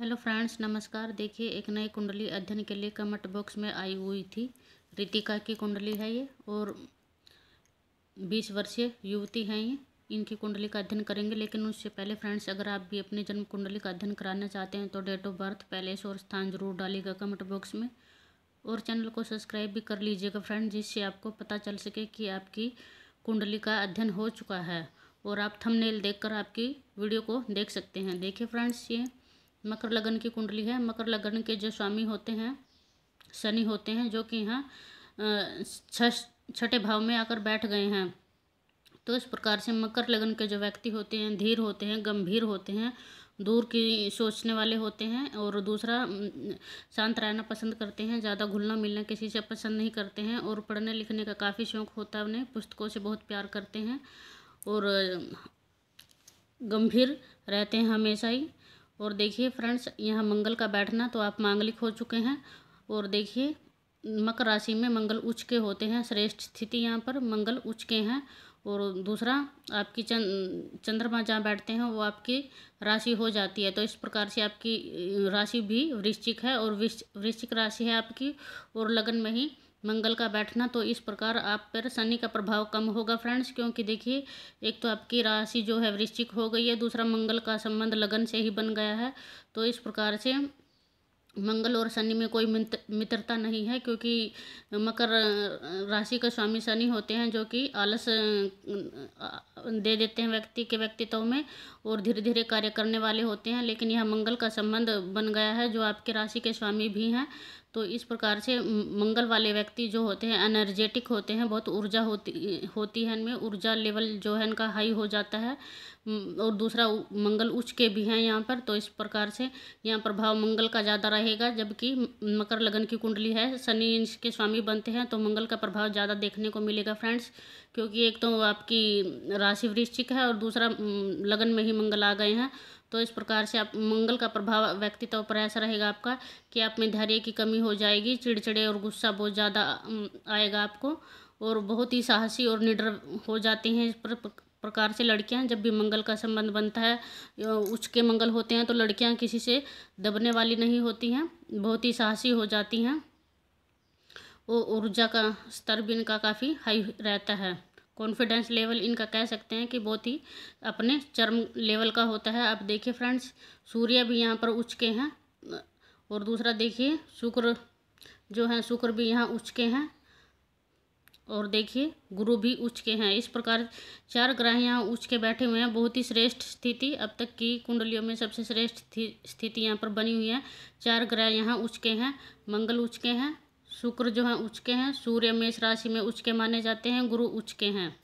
hello friends नमस्कार देखिए एक नई कुंडली अध्ययन के लिए कमेंट बॉक्स में आई हुई थी रितिका की कुंडली है ये और बीस वर्षीय युवती हैं ये इनकी कुंडली का अध्ययन करेंगे लेकिन उससे पहले फ्रेंड्स अगर आप भी अपनी जन्म कुंडली का अध्ययन कराना चाहते हैं तो डेट ऑफ बर्थ पैलेस और स्थान जरूर डालिएगा कमेंट बॉक्स में और चैनल को सब्सक्राइब भी कर लीजिएगा फ्रेंड जिससे आपको पता चल सके कि आपकी कुंडली का अध्ययन हो चुका है और आप थंबनेल देखकर आपकी वीडियो को देख सकते हैं देखिए फ्रेंड्स ये मकर लगन की कुंडली है मकर लगन के जो स्वामी होते हैं शनि होते हैं जो कि यहाँ छठे भाव में आकर बैठ गए हैं तो इस प्रकार से मकर लगन के जो व्यक्ति होते हैं धीर होते हैं गंभीर होते हैं दूर की सोचने वाले होते हैं और दूसरा शांत रहना पसंद करते हैं ज़्यादा घुलना मिलना किसी से पसंद नहीं करते हैं और पढ़ने लिखने का काफ़ी शौक होता है उन्हें पुस्तकों से बहुत प्यार करते हैं और गंभीर रहते हैं हमेशा ही और देखिए फ्रेंड्स यहाँ मंगल का बैठना तो आप मांगलिक हो चुके हैं और देखिए मकर राशि में मंगल उच्च के होते हैं श्रेष्ठ स्थिति यहाँ पर मंगल उच्च के हैं और दूसरा आपकी चंद चंद्रमा जहाँ बैठते हैं वो आपकी राशि हो जाती है तो इस प्रकार से आपकी राशि भी वृश्चिक है और वृश्चिक राशि है आपकी और लगन में ही मंगल का बैठना तो इस प्रकार आप पर शनि का प्रभाव कम होगा फ्रेंड्स क्योंकि देखिए एक तो आपकी राशि जो है वृश्चिक हो गई है दूसरा मंगल का संबंध लगन से ही बन गया है तो इस प्रकार से मंगल और शनि में कोई मित्रता नहीं है क्योंकि मकर राशि का स्वामी शनि होते हैं जो कि आलस दे देते हैं व्यक्ति के व्यक्तित्व में और धीरे धीरे कार्य करने वाले होते हैं लेकिन यह मंगल का संबंध बन गया है जो आपके राशि के स्वामी भी हैं तो इस प्रकार से मंगल वाले व्यक्ति जो होते हैं एनर्जेटिक होते हैं बहुत ऊर्जा होती होती है इनमें ऊर्जा लेवल जो है इनका हाई हो जाता है और दूसरा मंगल उच्च के भी हैं यहाँ पर तो इस प्रकार से यहाँ प्रभाव मंगल का ज़्यादा रहेगा जबकि मकर लगन की कुंडली है शनि के स्वामी बनते हैं तो मंगल का प्रभाव ज़्यादा देखने को मिलेगा फ्रेंड्स क्योंकि एक तो आपकी राशि वृश्चिक है और दूसरा लगन में ही मंगल आ गए हैं तो इस प्रकार से आप मंगल का प्रभाव व्यक्तित्व पर ऐसा रहेगा आपका कि आप में धैर्य की कमी हो जाएगी चिड़चिड़े और गुस्सा बहुत ज़्यादा आएगा आपको और बहुत ही साहसी और निडर हो जाते हैं इस प्रकार से लड़कियां जब भी मंगल का संबंध बनता है उच्च के मंगल होते हैं तो लड़कियां किसी से दबने वाली नहीं होती हैं बहुत ही साहसी हो जाती हैं वो ऊर्जा का स्तर भी इनका काफ़ी हाई रहता है कॉन्फिडेंस लेवल इनका कह सकते हैं कि बहुत ही अपने चर्म लेवल का होता है आप देखिए फ्रेंड्स सूर्य भी यहाँ पर उच्च के हैं और दूसरा देखिए शुक्र जो है शुक्र भी यहाँ उच्च के हैं और देखिए गुरु भी उच्च के हैं इस प्रकार चार ग्रह यहाँ उच्च के बैठे हुए हैं बहुत ही श्रेष्ठ स्थिति अब तक की कुंडलियों में सबसे श्रेष्ठ स्थिति यहाँ पर बनी हुई है चार ग्रह यहाँ उच्च के हैं मंगल उच्च के हैं शुक्र जो है उच्च के हैं सूर्य मेष राशि में उच्च के माने जाते हैं गुरु उच्च के हैं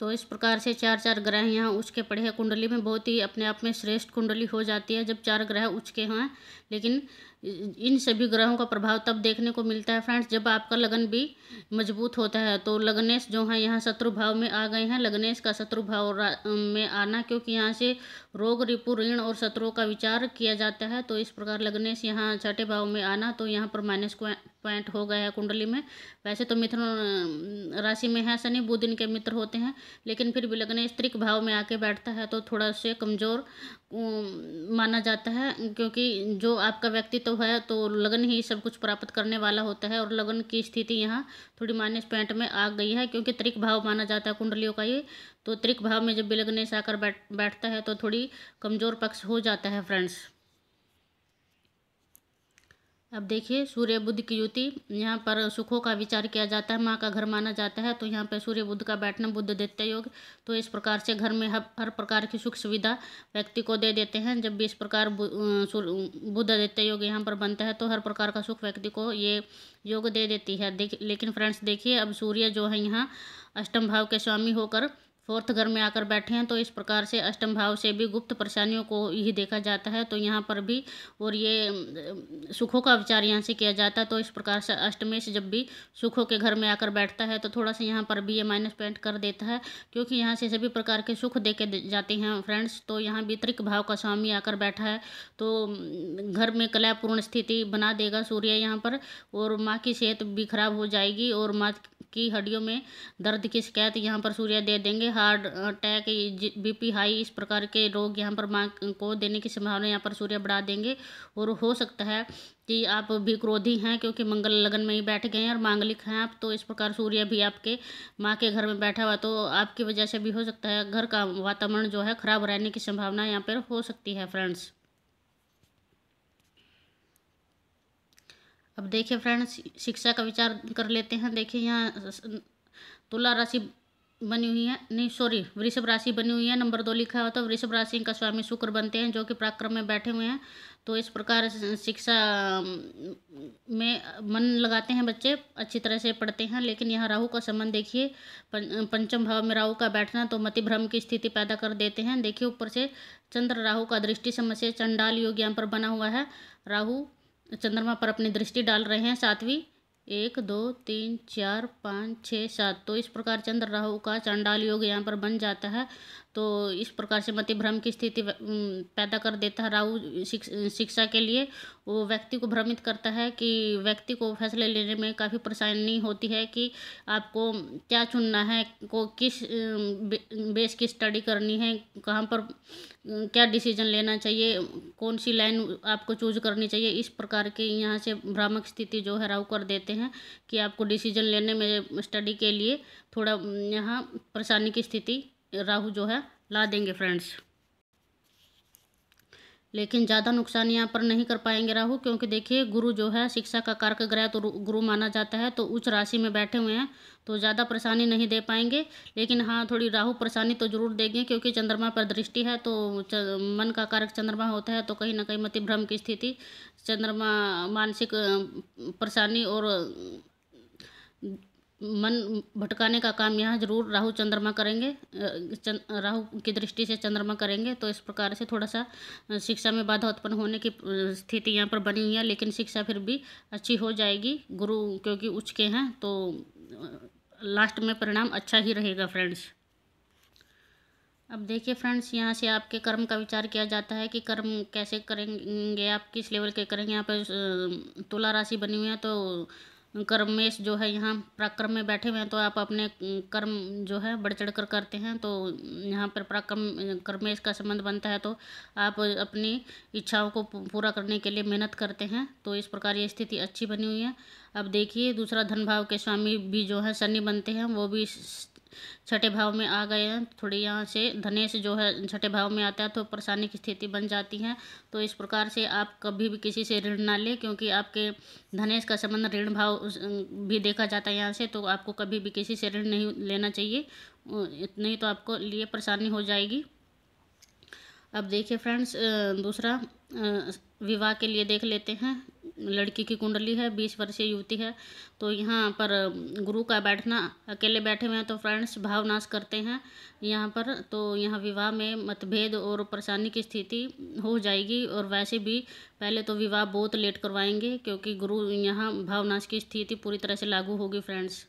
तो इस प्रकार से चार चार ग्रह यहाँ उच्च के पड़े हैं कुंडली में बहुत ही अपने आप में श्रेष्ठ कुंडली हो जाती है जब चार ग्रह उच्च के हैं लेकिन इन सभी ग्रहों का प्रभाव तब देखने को मिलता है फ्रेंड्स जब आपका लगन भी मजबूत होता है तो लगनेश जो है यहाँ शत्रु भाव में आ गए हैं लगनेश का शत्रु भाव में आना क्योंकि यहाँ से रोग रिपु ऋण और शत्रुओं का विचार किया जाता है तो इस प्रकार लगनेश यहाँ छठे भाव में आना तो यहाँ पर माइनस पॉइंट हो गया है कुंडली में वैसे तो मिथुन राशि में है शनि बुध इनके मित्र होते हैं लेकिन फिर भी लगने स्त्रिक भाव में आके बैठता है तो थोड़ा से कमज़ोर माना जाता है क्योंकि जो आपका व्यक्तित्व तो है तो लगन ही सब कुछ प्राप्त करने वाला होता है और लगन की स्थिति यहाँ थोड़ी माइनस पॉइंट में आ गई है क्योंकि त्रिक भाव माना जाता है कुंडलियों का ये तो त्रिक भाव में जब से आकर बैठ बैठता है तो थोड़ी कमज़ोर पक्ष हो जाता है फ्रेंड्स अब देखिए सूर्य बुद्ध की युति यहाँ पर सुखों का विचार किया जाता है माँ का घर माना जाता है तो यहाँ पर सूर्य बुद्ध का बैठना बुद्ध देते योग तो इस प्रकार से घर में हर हर प्रकार की सुख सुविधा व्यक्ति को दे देते हैं जब भी इस प्रकार बुद्ध देते योग यहाँ पर बनता है तो हर प्रकार का सुख व्यक्ति को ये योग दे देती है देख लेकिन फ्रेंड्स देखिए अब सूर्य जो है यहाँ अष्टम भाव के स्वामी होकर फोर्थ घर में आकर बैठे हैं तो इस प्रकार से अष्टम भाव से भी गुप्त परेशानियों को ही देखा जाता है तो यहाँ पर भी और ये सुखों का विचार यहाँ से किया जाता है तो इस प्रकार से अष्टमेश जब भी सुखों के घर में आकर बैठता है तो थोड़ा सा यहाँ पर भी ये माइनस पॉइंट कर देता है क्योंकि यहाँ से सभी प्रकार के सुख दे जाते हैं फ्रेंड्स तो यहाँ भी भाव का स्वामी आकर बैठा है तो घर में कलापूर्ण स्थिति बना देगा सूर्य यहाँ पर और माँ की सेहत भी खराब हो जाएगी और माँ की हड्डियों में दर्द की शिकायत यहाँ पर सूर्य दे देंगे हार्ट अटैक बीपी हाई इस प्रकार के रोग यहाँ पर माँ को देने की संभावना यहाँ पर सूर्य बढ़ा देंगे और हो सकता है कि आप भी क्रोधी हैं क्योंकि मंगल लगन में ही बैठ गए हैं और मांगलिक हैं आप तो इस प्रकार सूर्य भी आपके माँ के घर में बैठा हुआ तो आपकी वजह से भी हो सकता है घर का वातावरण जो है खराब रहने की संभावना यहाँ पर हो सकती है फ्रेंड्स अब देखिए फ्रेंड्स शिक्षा का विचार कर लेते हैं देखिए यहाँ तुला राशि बनी हुई है नहीं सॉरी वृषभ राशि बनी हुई है नंबर दो लिखा हुआ तो वृषभ राशि का स्वामी शुक्र बनते हैं जो कि पराक्रम में बैठे हुए हैं तो इस प्रकार शिक्षा में मन लगाते हैं बच्चे अच्छी तरह से पढ़ते हैं लेकिन यहाँ राहु का संबंध देखिए पंचम भाव में राहु का बैठना तो मति भ्रम की स्थिति पैदा कर देते हैं देखिए ऊपर से चंद्र राहु का दृष्टि समस्या चंडाल योग पर बना हुआ है राहु चंद्रमा पर अपनी दृष्टि डाल रहे हैं सातवीं एक दो तीन चार पाँच छः सात तो इस प्रकार चंद्र राहु का चंडाल योग यहाँ पर बन जाता है तो इस प्रकार से मति भ्रम की स्थिति पैदा कर देता है राहु शिक्षा के लिए वो व्यक्ति को भ्रमित करता है कि व्यक्ति को फैसले लेने में काफ़ी परेशानी होती है कि आपको क्या चुनना है को किस बेस की स्टडी करनी है कहाँ पर क्या डिसीजन लेना चाहिए कौन सी लाइन आपको चूज करनी चाहिए इस प्रकार के यहाँ से भ्रामक स्थिति जो है राहु कर देते हैं कि आपको डिसीजन लेने में स्टडी के लिए थोड़ा यहाँ परेशानी की स्थिति राहु जो है ला देंगे फ्रेंड्स लेकिन ज़्यादा नुकसान यहाँ पर नहीं कर पाएंगे राहु क्योंकि देखिए गुरु जो है शिक्षा का कारक ग्रह तो गुरु माना जाता है तो उच्च राशि में बैठे हुए हैं तो ज़्यादा परेशानी नहीं दे पाएंगे लेकिन हाँ थोड़ी राहु परेशानी तो जरूर देंगे क्योंकि चंद्रमा पर दृष्टि है तो मन का कारक चंद्रमा होता है तो कहीं ना कहीं मति भ्रम की स्थिति चंद्रमा मानसिक परेशानी और मन भटकाने का काम यहाँ जरूर राहु चंद्रमा करेंगे चंद, राहु की दृष्टि से चंद्रमा करेंगे तो इस प्रकार से थोड़ा सा शिक्षा में बाधा उत्पन्न होने की स्थिति यहाँ पर बनी हुई है लेकिन शिक्षा फिर भी अच्छी हो जाएगी गुरु क्योंकि उच्च के हैं तो लास्ट में परिणाम अच्छा ही रहेगा फ्रेंड्स अब देखिए फ्रेंड्स यहाँ से आपके कर्म का विचार किया जाता है कि कर्म कैसे करेंगे आप किस लेवल के करेंगे यहाँ पर तुला राशि बनी हुई है तो कर्मेश जो है यहाँ पराक्रम में बैठे हुए हैं तो आप अपने कर्म जो है बढ़ चढ़ कर करते हैं तो यहाँ पर पराक्रम कर्मेश का संबंध बनता है तो आप अपनी इच्छाओं को पूरा करने के लिए मेहनत करते हैं तो इस प्रकार ये स्थिति अच्छी बनी हुई है अब देखिए दूसरा धन भाव के स्वामी भी जो है शनि बनते हैं वो भी छठे भाव में आ गए हैं थोड़ी यहाँ से धनेश जो है छठे भाव में आता है तो परेशानी की स्थिति बन जाती है तो इस प्रकार से आप कभी भी किसी से ऋण ना लें क्योंकि आपके धनेश का संबंध ऋण भाव भी देखा जाता है यहाँ से तो आपको कभी भी किसी से ऋण नहीं लेना चाहिए नहीं तो आपको लिए परेशानी हो जाएगी अब देखिए फ्रेंड्स दूसरा विवाह के लिए देख लेते हैं लड़की की कुंडली है बीस वर्षीय युवती है तो यहाँ पर गुरु का बैठना अकेले बैठे हुए हैं तो फ्रेंड्स भावनाश करते हैं यहाँ पर तो यहाँ विवाह में मतभेद और परेशानी की स्थिति हो जाएगी और वैसे भी पहले तो विवाह बहुत लेट करवाएंगे क्योंकि गुरु यहाँ भावनाश की स्थिति पूरी तरह से लागू होगी फ्रेंड्स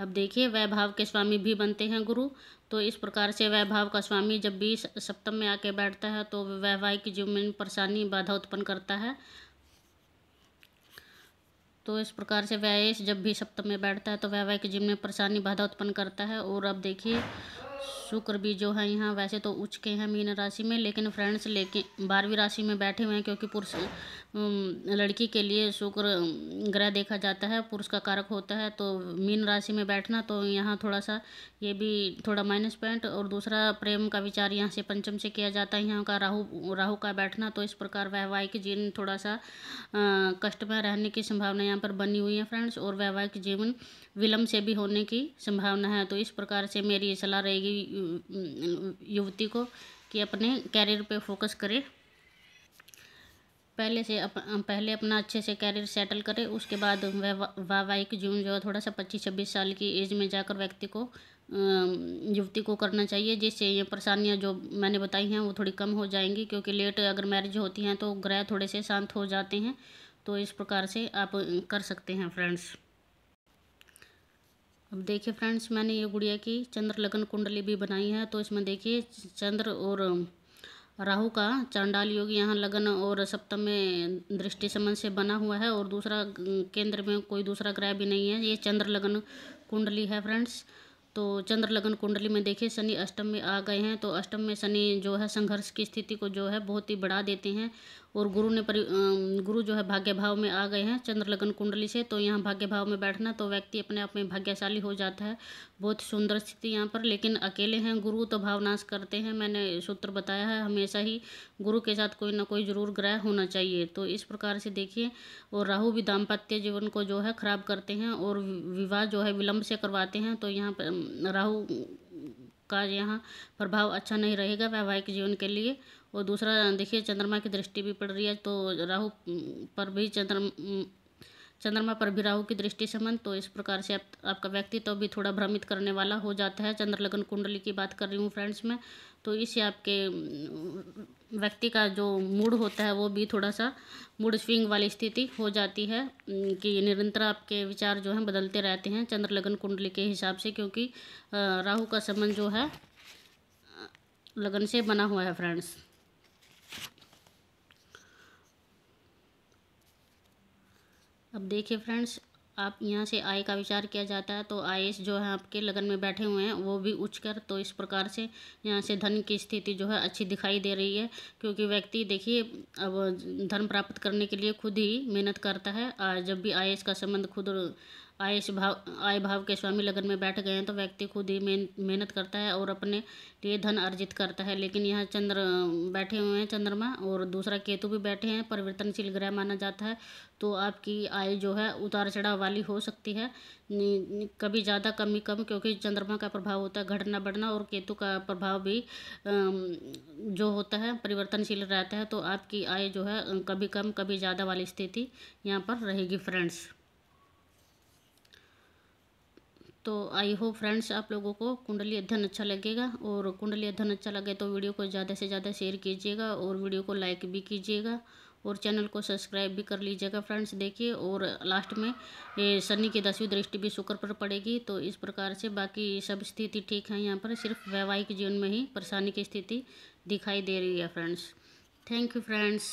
अब देखिए वैभाव के स्वामी भी बनते हैं गुरु तो इस प्रकार से वैभाव का स्वामी जब भी सप्तम में आके बैठता है तो वैवाहिक जीवन में परेशानी बाधा उत्पन्न करता है तो इस प्रकार से व्यास जब भी सप्तम में बैठता है तो वह वह जीवन में परेशानी बाधा उत्पन्न करता है और अब देखिए शुक्र भी जो है यहाँ वैसे तो उच्च के हैं मीन राशि में लेकिन फ्रेंड्स लेके बारहवीं राशि में बैठे हुए हैं क्योंकि पुरुष लड़की के लिए शुक्र ग्रह देखा जाता है पुरुष का कारक होता है तो मीन राशि में बैठना तो यहाँ थोड़ा सा ये भी थोड़ा माइनस पॉइंट और दूसरा प्रेम का विचार यहाँ से पंचम से किया जाता है यहाँ का राहु राहु का बैठना तो इस प्रकार वैवाहिक जीवन थोड़ा सा कष्ट में रहने की संभावना यहाँ पर बनी हुई है फ्रेंड्स और वैवाहिक जीवन विलम्ब से भी होने की संभावना है तो इस प्रकार से मेरी ये सलाह रहेगी हमारी युवती को कि अपने कैरियर पे फोकस करे पहले से अप, पहले अपना अच्छे से कैरियर सेटल करे उसके बाद वैवाहिक जीवन जो है थोड़ा सा पच्चीस छब्बीस साल की एज में जाकर व्यक्ति को युवती को करना चाहिए जिससे ये परेशानियाँ जो मैंने बताई हैं वो थोड़ी कम हो जाएंगी क्योंकि लेट अगर मैरिज होती हैं तो ग्रह थोड़े से शांत हो जाते हैं तो इस प्रकार से आप कर सकते हैं फ्रेंड्स अब देखिए फ्रेंड्स मैंने ये गुड़िया की चंद्र लगन कुंडली भी बनाई है तो इसमें देखिए चंद्र और राहु का चांडाल योग यहाँ लगन और सप्तम में दृष्टि समन से बना हुआ है और दूसरा केंद्र में कोई दूसरा ग्रह भी नहीं है ये चंद्र लगन कुंडली है फ्रेंड्स तो चंद्र लगन कुंडली में देखिए शनि अष्टम में आ गए हैं तो अष्टम में शनि जो है संघर्ष की स्थिति को जो है बहुत ही बढ़ा देते हैं और गुरु ने परि गुरु जो है भाग्य भाव में आ गए हैं चंद्र लगन कुंडली से तो यहाँ भाग्य भाव में बैठना तो व्यक्ति अपने आप में भाग्यशाली हो जाता है बहुत सुंदर स्थिति यहाँ पर लेकिन अकेले हैं गुरु तो भावनाश करते हैं मैंने सूत्र बताया है हमेशा ही गुरु के साथ कोई ना कोई जरूर ग्रह होना चाहिए तो इस प्रकार से देखिए और राहु भी दाम्पत्य जीवन को जो है खराब करते हैं और विवाह जो है विलम्ब से करवाते हैं तो यहाँ पर राहु का यहाँ प्रभाव अच्छा नहीं रहेगा वैवाहिक जीवन के लिए और दूसरा देखिए चंद्रमा की दृष्टि भी पड़ रही है तो राहु पर भी चंद्र चंद्रमा पर भी राहु की दृष्टि से मन तो इस प्रकार से आप, आपका व्यक्तित्व तो भी थोड़ा भ्रमित करने वाला हो जाता है चंद्र लग्न कुंडली की बात कर रही हूँ फ्रेंड्स मैं तो इससे आपके व्यक्ति का जो मूड होता है वो भी थोड़ा सा मूड स्विंग वाली स्थिति हो जाती है कि निरंतर आपके विचार जो हैं बदलते रहते हैं चंद्र लग्न कुंडली के हिसाब से क्योंकि राहु का संबंध जो है लगन से बना हुआ है फ्रेंड्स अब देखिए फ्रेंड्स आप यहाँ से आय का विचार किया जाता है तो आयस जो है आपके लगन में बैठे हुए हैं वो भी उच्च कर तो इस प्रकार से यहाँ से धन की स्थिति जो है अच्छी दिखाई दे रही है क्योंकि व्यक्ति देखिए अब धन प्राप्त करने के लिए खुद ही मेहनत करता है जब भी आयस का संबंध खुद आय भाव आय भाव के स्वामी लगन में बैठ गए हैं तो व्यक्ति खुद ही मेहनत करता है और अपने लिए धन अर्जित करता है लेकिन यहाँ चंद्र बैठे हुए हैं चंद्रमा और दूसरा केतु भी बैठे हैं परिवर्तनशील ग्रह माना जाता है तो आपकी आय जो है उतार चढ़ाव वाली हो सकती है कभी ज़्यादा कमी कम क्योंकि चंद्रमा का प्रभाव होता है घटना बढ़ना और केतु का प्रभाव भी जो होता है परिवर्तनशील रहता है तो आपकी आय जो है कभी कम कभी ज़्यादा वाली स्थिति यहाँ पर रहेगी फ्रेंड्स तो आई होप फ्रेंड्स आप लोगों को कुंडली अध्ययन अच्छा लगेगा और कुंडली अध्ययन अच्छा लगे तो वीडियो को ज़्यादा से ज़्यादा शेयर कीजिएगा और वीडियो को लाइक भी कीजिएगा और चैनल को सब्सक्राइब भी कर लीजिएगा फ्रेंड्स देखिए और लास्ट में शनि की दसवीं दृष्टि भी शुक्र पर पड़ेगी तो इस प्रकार से बाकी सब स्थिति ठीक है यहाँ पर सिर्फ वैवाहिक जीवन में ही परेशानी की स्थिति दिखाई दे रही है फ्रेंड्स थैंक यू फ्रेंड्स